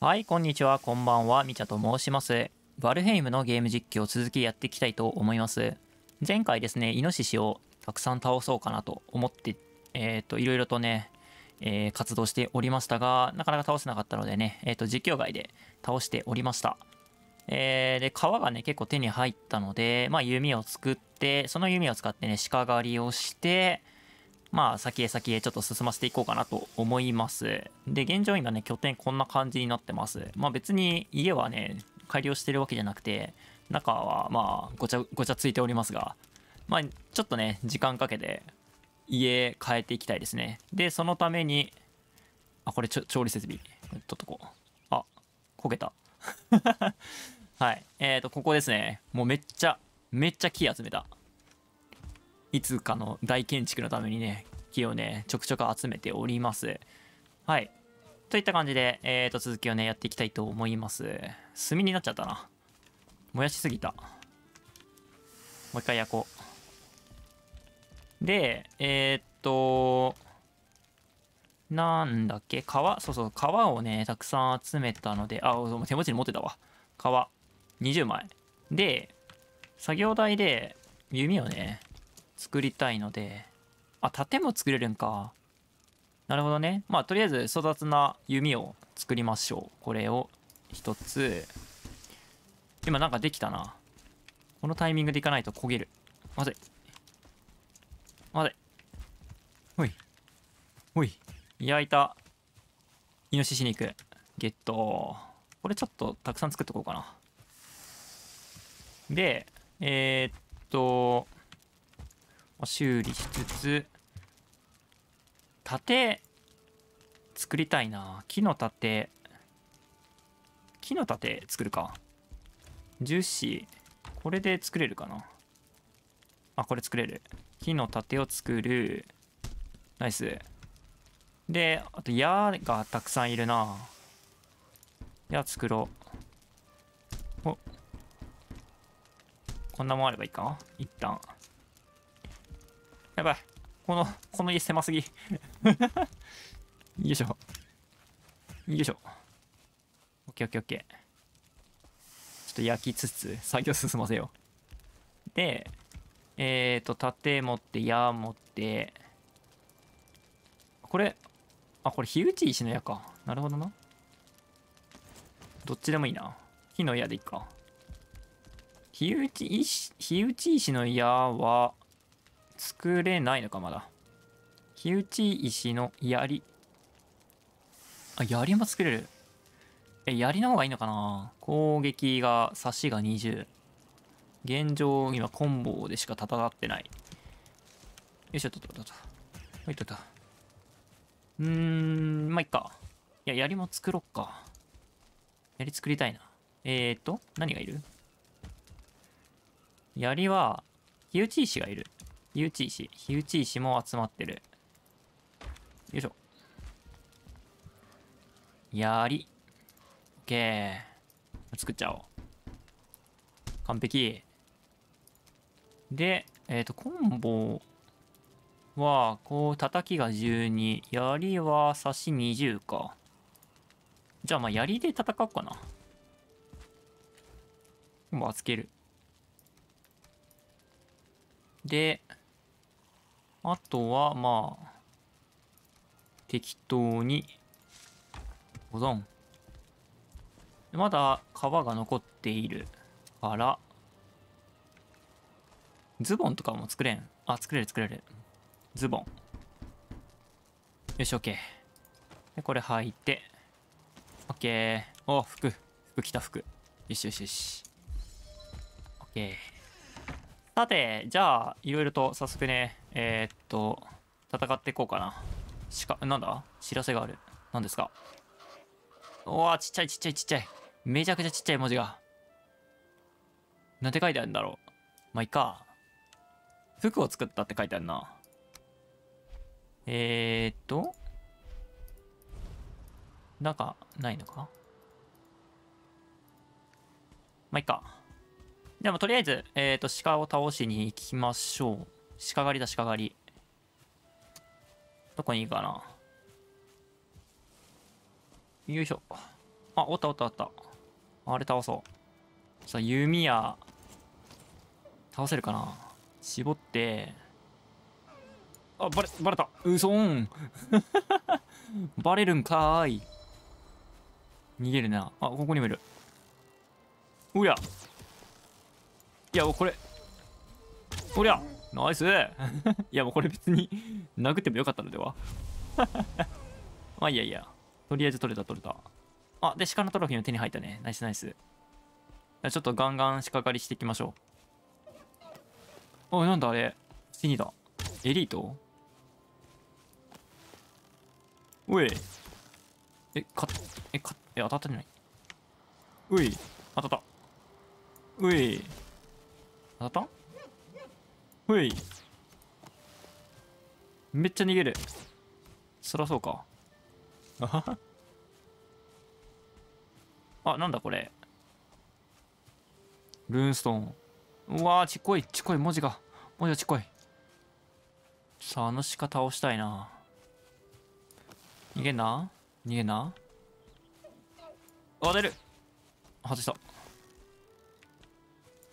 はい、こんにちは、こんばんは、みちゃと申します。バルヘイムのゲーム実況を続きやっていきたいと思います。前回ですね、イノシシをたくさん倒そうかなと思って、えっ、ー、と、いろいろとね、えー、活動しておりましたが、なかなか倒せなかったのでね、えっ、ー、と、実況外で倒しておりました。えー、で、皮がね、結構手に入ったので、まあ、弓を作って、その弓を使ってね、鹿狩りをして、まあ、先へ先へちょっと進ませていこうかなと思います。で、現状今ね、拠点こんな感じになってます。まあ別に家はね、改良してるわけじゃなくて、中はまあ、ごちゃごちゃついておりますが、まあ、ちょっとね、時間かけて家変えていきたいですね。で、そのために、あ、これ調理設備、取っとこう。あ、焦げた。はい。えっ、ー、と、ここですね。もうめっちゃ、めっちゃ木集めた。いつかの大建築のためにね、木をね、ちょくちょく集めております。はい。といった感じで、えーと、続きをね、やっていきたいと思います。炭になっちゃったな。燃やしすぎた。もう一回焼こう。で、えっ、と、なんだっけ皮そうそう、皮をね、たくさん集めたので、あ、手持ちに持ってたわ。皮。20枚。で、作業台で弓をね、作りたいので、あ、盾も作れるんか。なるほどね。まあ、とりあえず、粗雑な弓を作りましょう。これを一つ。今なんかできたな。このタイミングでいかないと焦げる。まずい。まずい。ほい。ほい。焼いた。イノシシ肉。ゲット。これちょっとたくさん作っとこうかな。で、えー、っと、修理しつつ盾作りたいな木の盾木の盾作るか樹脂これで作れるかなあこれ作れる木の盾を作るナイスであと矢がたくさんいるな矢作ろうおこんなもんあればいいか一旦やばい。この、この家狭すぎ。よいしょ。よいしょ。オッケーオッケーオッケー。ちょっと焼きつつ、作業進ませよう。で、えっ、ー、と、盾持って、矢持って、これ、あ、これ、火打ち石の矢か。なるほどな。どっちでもいいな。火の矢でいいか。火打ち石、火打ち石の矢は、作れないのかまだ火打ち石の槍あ槍も作れるえ槍の方がいいのかな攻撃が差しが20現状今コンボでしか戦ってないよいしょとっとっとっとはいとったうーんまあいっかいや槍も作ろっか槍作りたいなえー、っと何がいる槍は火打ち石がいる火打ち石。火打ち石も集まってる。よいしょ。槍。オッケー。作っちゃおう。完璧。で、えっ、ー、と、コンボは、こう、叩きが12、槍は差し20か。じゃあ、まあ、槍で戦うかな。コンボはつける。で、あとはまあ適当に保存まだ皮が残っているからズボンとかも作れんあ作れる作れるズボンよし OK でこれ履いて OK お服服着た服よしよしよし OK さて、じゃあ、いろいろと早速ね、えー、っと、戦っていこうかな。しか、なんだ知らせがある。何ですかおわ、ちっちゃいちっちゃいちっちゃい。めちゃくちゃちっちゃい文字が。なんて書いてあるんだろう。まあ、いっか。服を作ったって書いてあるな。えー、っと。なんか、ないのかまあ、いっか。でもとりあえず、えっ、ー、と、鹿を倒しに行きましょう。鹿狩りだ、鹿狩り。どこにいいかな。よいしょ。あ、おったおったおった。あれ倒そう。さあ、弓矢、倒せるかな。絞って、あ、バレ、バレた。うそん。バレるんかーい。逃げるな。あ、ここにもいる。おや。いやもうこれおりゃナイス いやもうこれ別に殴ってもよかったのでは まあいやいやとりあえず取れた取れたあで鹿のトロフィーの手に入ったねナイスナイスちょっとガンガン仕掛かりしていきましょうおいなんだあれ死にだエリートおいえかえかえ当たったんじゃないうい当たったうい attend Oui めっちゃ逃げるそらそうかあなんだこれルーンストーンうわーちっこいちっこい文字が文字がちっこいさああの鹿倒したいな逃げんな逃げんなあ出る外した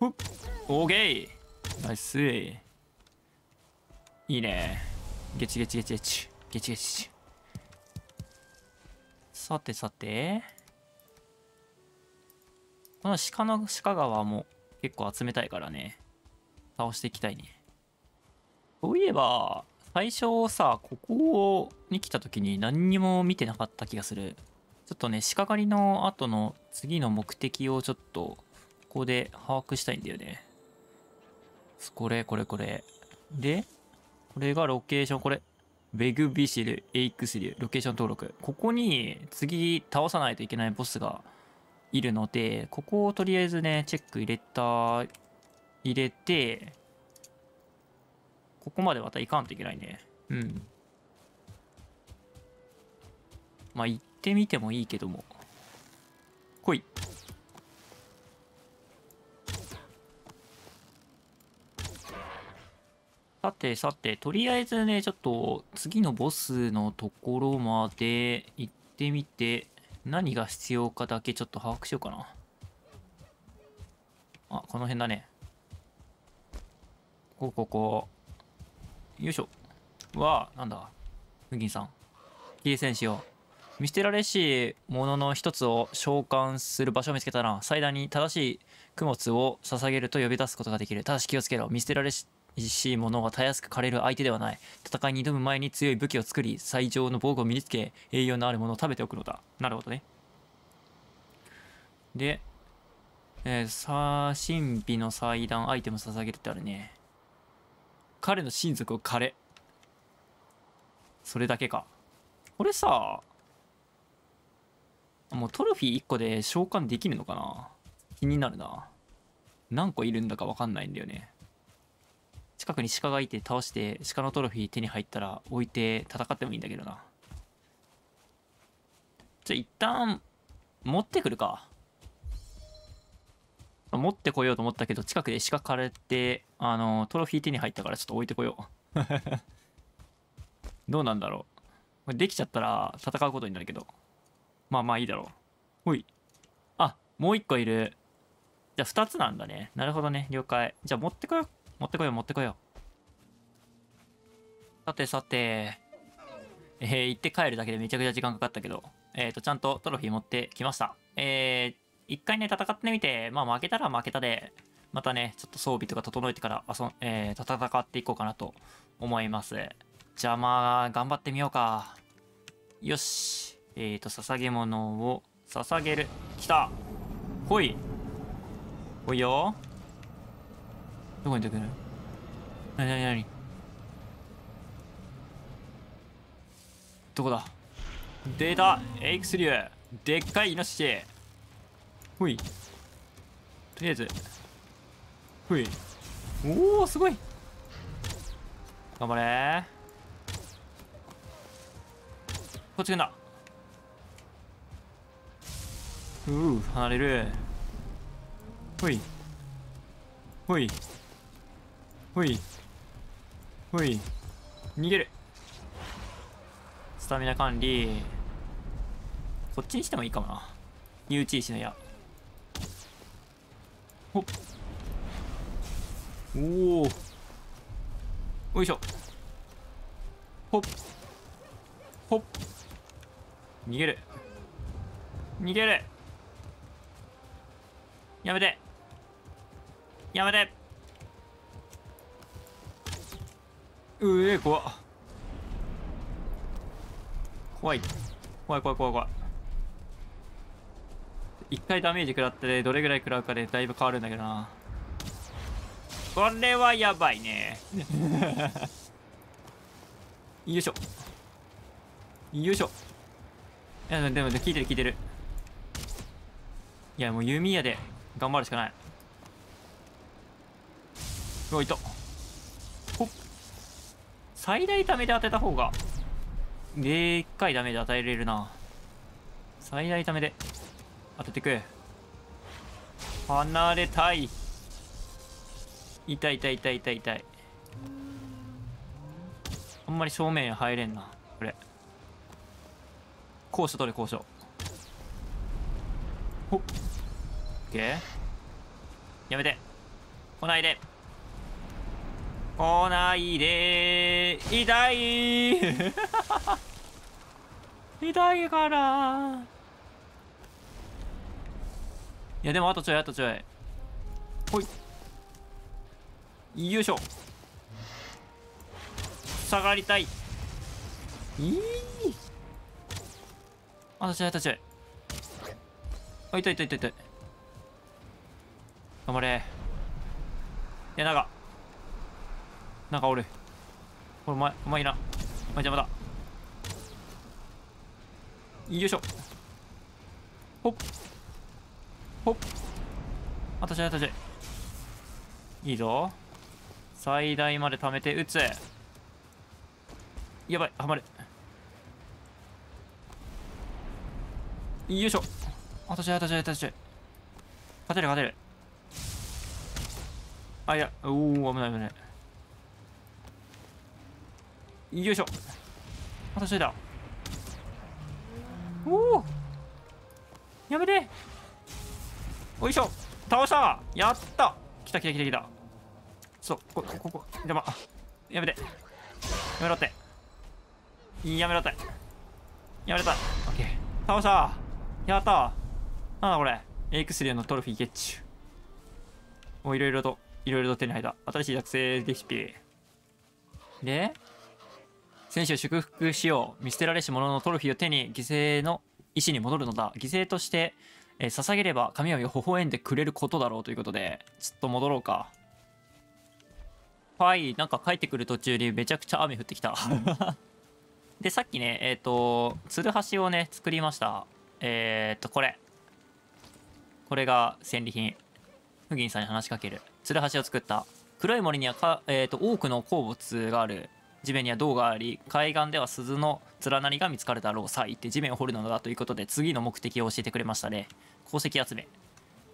オーケーナイスいいねゲチゲチゲチゲチゲチゲチさてさてこの鹿の鹿川も結構集めたいからね倒していきたいねそういえば最初さここに来た時に何にも見てなかった気がするちょっとね鹿狩りの後の次の目的をちょっとこで把握したいんだよね。これ、これ、これ。で、これがロケーション、これ。ベグビシル、エイクスリュ、ロケーション登録。ここに次倒さないといけないボスがいるので、ここをとりあえずね、チェック入れた、入れて、ここまでまた行かんといけないね。うん。まあ、行ってみてもいいけども。来い。てさて、とりあえずね、ちょっと次のボスのところまで行ってみて、何が必要かだけちょっと把握しようかな。あ、この辺だね。ここ、ここ。よいしょ。は、なんだ。ムギンさん。ゲーセンしよう。見捨てられしものの一つを召喚する場所を見つけたら、祭壇に正しい供物を捧げると呼び出すことができる。ただし気をつけろ。見捨てられししいものはたやすく枯れる相手ではない戦いに挑む前に強い武器を作り最上の防具を身につけ栄養のあるものを食べておくのだなるほどねで、えー、さ神秘の祭壇アイテム捧げるってあるね彼の親族を枯れそれだけか俺さもうトロフィー1個で召喚できるのかな気になるな何個いるんだか分かんないんだよね近くに鹿がいて倒して鹿のトロフィー手に入ったら置いて戦ってもいいんだけどなじゃ一旦持ってくるか持ってこようと思ったけど近くで鹿枯れてあのトロフィー手に入ったからちょっと置いてこよう どうなんだろうこれできちゃったら戦うことになるけどまあまあいいだろうほいあもう一個いるじゃあ2つなんだねなるほどね了解じゃあ持ってこよう持ってこよう、持ってこよう。さてさて、えー、行って帰るだけでめちゃくちゃ時間かかったけど、えっ、ー、と、ちゃんとトロフィー持ってきました。えー、一回ね、戦ってみて、まあ負けたら負けたで、またね、ちょっと装備とか整えてから遊ん、えー、戦っていこうかなと思います。じゃあまあ、頑張ってみようか。よし。えっ、ー、と、捧げ物を捧げる。来たほいほいよ。どこに出てるなになになにどこだ出たエイクスリューでっかいイノシシほいとりあえずほいおおすごい頑張れこっち来んだうう離れるほいほいほいほい逃げるスタミナ管理こっちにしてもいいかもな誘致石の矢ほっおおよいしょほっほっ逃げる逃げるやめてやめてうえ怖怖い怖い怖い怖い怖い一回ダメージ食らってどれぐらい食らうかでだいぶ変わるんだけどなこれはやばいね よいしょよいしょいやでも聞いてる聞いてるいやもう弓矢で頑張るしかないおいいた最大ためで当てた方がでっかいダメで与えれるな最大ためで当ててく離れたい痛い痛い痛い痛い痛いあんまり正面入れんなこれ高所取れ高所ほっ OK やめて来ないで来ないで痛い 痛いからいやでもあとちょいあとちょいほいよいしょ下がりたいいいあとちょいあとちょいあ痛い痛い痛い痛い頑張れいやなんかなんかおるお前お前いらお前邪魔だよいしょほっほっあたしあたしいいぞ最大まで貯めて撃つやばいはまるよいしょあたしあたしあたし勝てる勝てるあいやおお危ない危ないよいしょまたしといたおおやめておいしょ倒したやった来た来た来た来たそうここここ邪魔やめてやめろってやめろってやめたオッケー倒したやったなんだこれエクス A3 のトロフィーゲッチュもういろいろといろいろと手に入った新しい学生レシピで選手を祝福しよう見捨てられし者のトロフィーを手に犠牲の意思に戻るのだ犠牲として、えー、捧げれば神は微笑んでくれることだろうということでちょっと戻ろうかはいなんか帰ってくる途中にめちゃくちゃ雨降ってきた でさっきねえっ、ー、とつるはしをね作りましたえっ、ー、とこれこれが戦利品フギンさんに話しかけるつるはしを作った黒い森にはか、えーと多くの鉱物がある地面には銅があり海岸では鈴の連なりが見つかるだろう行って地面を掘るのだということで次の目的を教えてくれましたね鉱石集め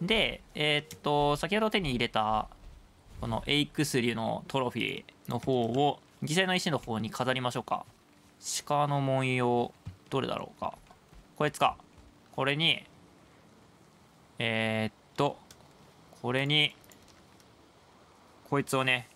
でえー、っと先ほど手に入れたこのエイクスリュのトロフィーの方を犠牲の石の方に飾りましょうか鹿の文様どれだろうかこいつかこれにえー、っとこれにこいつをね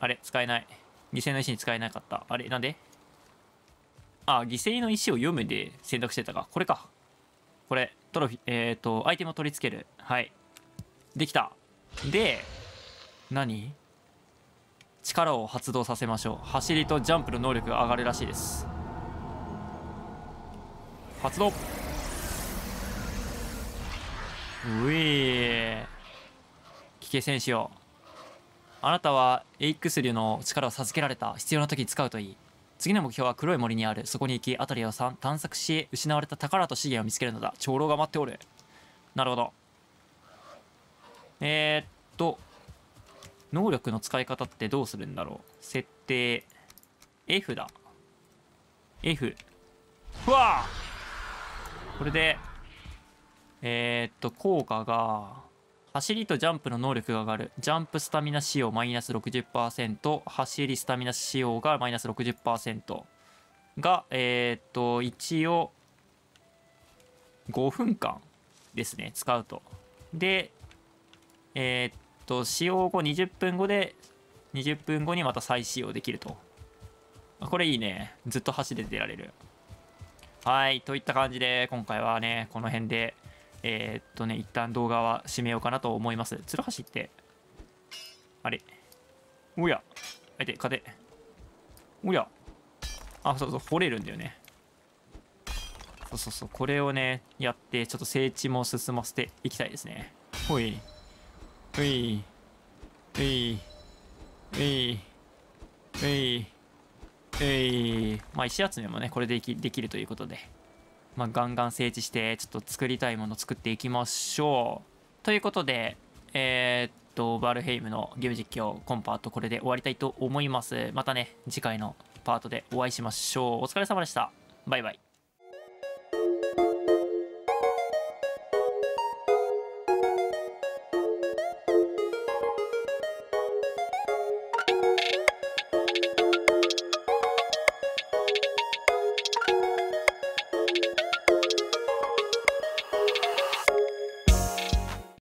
あれ使えない犠牲の石に使えなかったあれなんであ犠牲の石を読むで選択してたかこれかこれトロフィーえっ、ー、とアイテムを取り付けるはいできたで何力を発動させましょう走りとジャンプの能力が上がるらしいです発動うえー危険戦士よあなたはエイクスリ流の力を授けられた必要な時に使うといい次の目標は黒い森にあるそこに行き辺りを探索し失われた宝と資源を見つけるのだ長老が待っておるなるほどえー、っと能力の使い方ってどうするんだろう設定 F だ F うわこれでえー、っと効果が走りとジャンプの能力が上がる。ジャンプスタミナ使用マイナス60%、走りスタミナ使用がマイナス60%が、えー、っと、一応、5分間ですね、使うと。で、えー、っと、使用後20分後で、20分後にまた再使用できると。これいいね。ずっと走れてられる。はい、といった感じで、今回はね、この辺でえー、っとね、一旦動画は締めようかなと思います。鶴橋って、あれ、おや、あて、おや、あ、そうそう、掘れるんだよね。そうそうそう、これをね、やって、ちょっと整地も進ませていきたいですね。ほい、ほい、ほい、ほい、ほい、ほい、まあ、石集めもね、これでできるということで。まあ、ガンガン整地してちょっと作りたいもの作っていきましょうということでえー、っとバルヘイムのゲーム実況コンパートこれで終わりたいと思いますまたね次回のパートでお会いしましょうお疲れ様でしたバイバイ